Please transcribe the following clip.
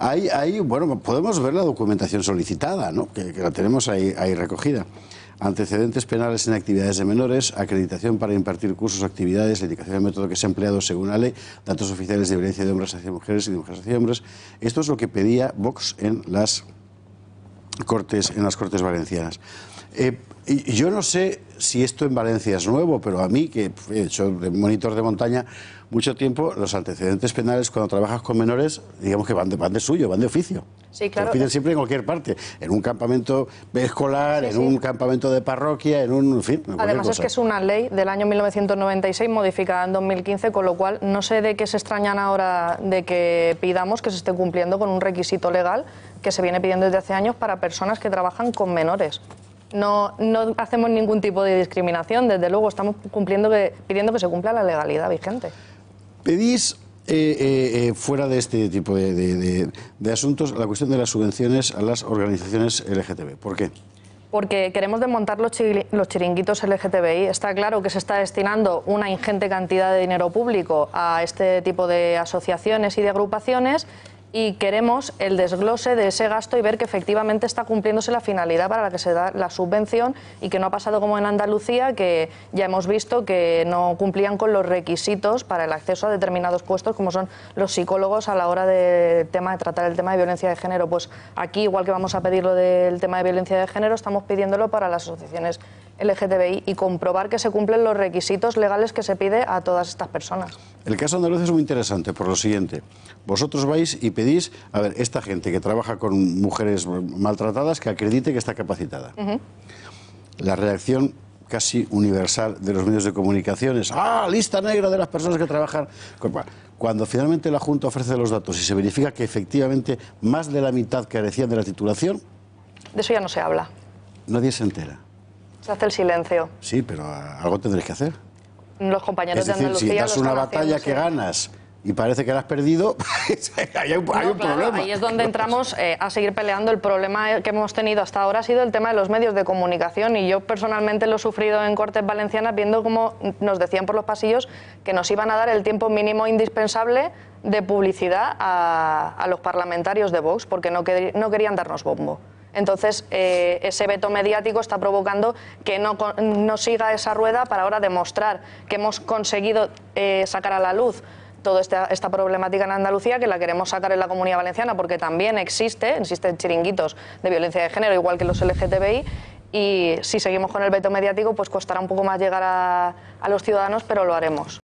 Ahí, bueno, podemos ver la documentación solicitada, ¿no? que, la tenemos ahí, recogida antecedentes penales en actividades de menores, acreditación para impartir cursos, o actividades, la indicación del método que se ha empleado según la ley, datos oficiales de violencia de hombres hacia mujeres y de mujeres hacia hombres. Esto es lo que pedía Vox en las Cortes, en las cortes Valencianas. Eh, y yo no sé si esto en Valencia es nuevo, pero a mí, que he hecho de monitor de montaña mucho tiempo, los antecedentes penales cuando trabajas con menores, digamos que van de, van de suyo, van de oficio. Sí, claro. piden siempre en cualquier parte, en un campamento escolar, en un campamento de parroquia, en un... fin, Además es que es una ley del año 1996 modificada en 2015, con lo cual no sé de qué se extrañan ahora de que pidamos que se esté cumpliendo con un requisito legal que se viene pidiendo desde hace años para personas que trabajan con menores. No, hacemos ningún tipo de discriminación, desde luego estamos cumpliendo pidiendo que se cumpla la legalidad vigente. Pedís eh, eh, eh, fuera de este tipo de, asuntos la cuestión de las subvenciones a las organizaciones LGTB. ¿Por qué? Porque queremos desmontar los, los chiringuitos LGTBI. Está claro que se está destinando una ingente cantidad de dinero público a este tipo de asociaciones y de agrupaciones y queremos el desglose de ese gasto y ver que efectivamente está cumpliéndose la finalidad para la que se da la subvención y que no ha pasado como en Andalucía, que ya hemos visto que no cumplían con los requisitos para el acceso a determinados puestos, como son los psicólogos a la hora de, tema, de tratar el tema de violencia de género. Pues aquí, igual que vamos a pedir del tema de violencia de género, estamos pidiéndolo para las asociaciones LGTBI y comprobar que se cumplen los requisitos legales que se pide a todas estas personas. El caso andaluz es muy interesante por lo siguiente. Vosotros vais y pedís, a ver, esta gente que trabaja con mujeres maltratadas que acredite que está capacitada. La reacción casi universal de los medios de comunicación es, ah, lista negra de las personas que trabajan. Cuando finalmente la Junta ofrece los datos y se verifica que efectivamente más de la mitad carecían de la titulación... De eso ya no se habla. Nadie se entera hace el silencio. Sí, pero eh, algo tendréis que hacer. Los compañeros es decir, de Si das una batalla que ganas y parece que la has perdido, pues, hay un, problema. Ahí es donde entramos eh, a seguir peleando. El problema que hemos tenido hasta ahora ha sido el tema de los medios de comunicación y yo personalmente lo he sufrido en Cortes Valencianas viendo cómo nos decían por los pasillos que nos iban a dar el tiempo mínimo indispensable de publicidad a, los parlamentarios de Vox porque no querían darnos bombo. Entonces, eh, ese veto mediático está provocando que no, no, siga esa rueda para ahora demostrar que hemos conseguido eh, sacar a la luz toda esta, problemática en Andalucía que la queremos sacar en la comunidad valenciana porque también existe, existen chiringuitos de violencia de género, igual que los LGTBI, y si seguimos con el veto mediático, pues costará un poco más llegar a los ciudadanos, pero lo haremos.